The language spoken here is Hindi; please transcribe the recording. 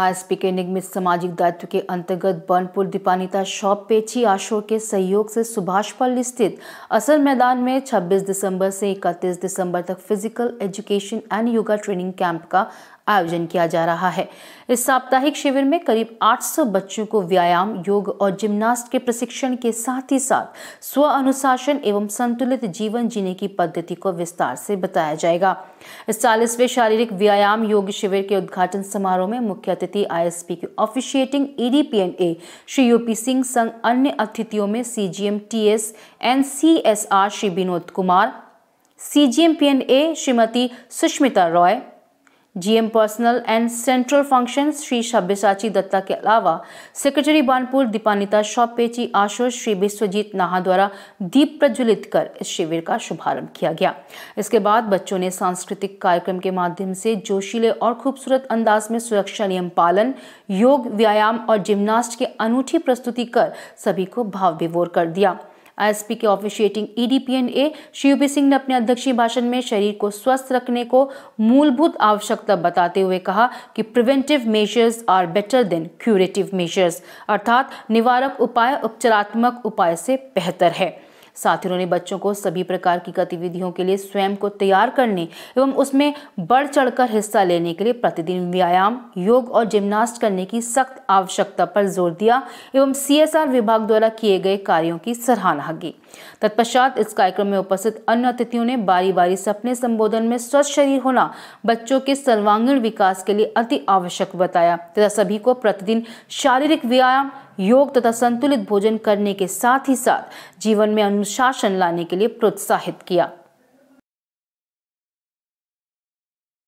आईएसपी के निगमित सामाजिक दायित्व के अंतर्गत बनपुर दीपानिता शॉप पेची आशोर के सहयोग से सुभाष पल स्थित असर मैदान में 26 दिसंबर से 31 दिसंबर तक physical education and yoga training camp का आयोजन किया जा रहा है इस साप्ताहिक शिविर में करीब 800 बच्चों को व्यायाम योग और जिम्नास्ट के प्रशिक्षण के साथ ही साथ स्व अनुशासन एवं संतुलित जीवन जीने की पद्धति को विस्तार से बताया जाएगा इस चालीसवें शारीरिक व्यायाम योग शिविर के उद्घाटन समारोह में मुख्य अतिथि आईएसपी के officiating EDPNA e Shri UP Singh संघ अन्य अतिथियों में CGM TS NCSR Shri Vinod Kumar CGM PNA Shrimati Sushmita Roy GM personnel and central function Shri सभ्यसाची दत्ता के अलावा सेक्रेटरी बानपुर दीपानिता शौपेची आशोष श्री विश्वजीत नाहा द्वारा दीप प्रज्वलित कर इस शिविर का शुभारंभ किया गया इसके बाद बच्चों ने सांस्कृतिक कार्यक्रम के माध्यम से जोशीले और खूबसूरत अंदाज में सुरक्षा नियम पालन योग व्यायाम और जिम्नास्ट की अनूठी प्रस्तुति कर सभी को भाव विभोर कर दिया आईएसपी के ऑफिशिएटिंग ईडीपीएनए e शिवपी सिंह ने अपने अध्यक्षीय भाषण में शरीर को स्वस्थ रखने को मूलभूत आवश्यकता बताते हुए कहा कि preventive measures are better than curative measures अर्थात निवारक उपाय उपचारात्मक उपाय से बेहतर है साथ ही उन्होंने बच्चों को सभी प्रकार की गतिविधियों के लिए स्वयं को तैयार करने एवं उसमें बढ़ चढ़कर हिस्सा लेने के लिए प्रतिदिन व्यायाम योग और जिम्नास्ट करने की सख्त आवश्यकता पर जोर दिया एवं सी विभाग द्वारा किए गए कार्यों की सराहना की तत्पश्चात इस कार्यक्रम में उपस्थित अन्य अतिथियों ने बारी बारी से अपने संबोधन में स्वस्थ शरीर होना बच्चों के सर्वांगीण विकास के लिए अति आवश्यक बताया तथा सभी को प्रतिदिन शारीरिक व्यायाम योग तथा संतुलित भोजन करने के साथ ही साथ जीवन में अनुशासन लाने के लिए प्रोत्साहित किया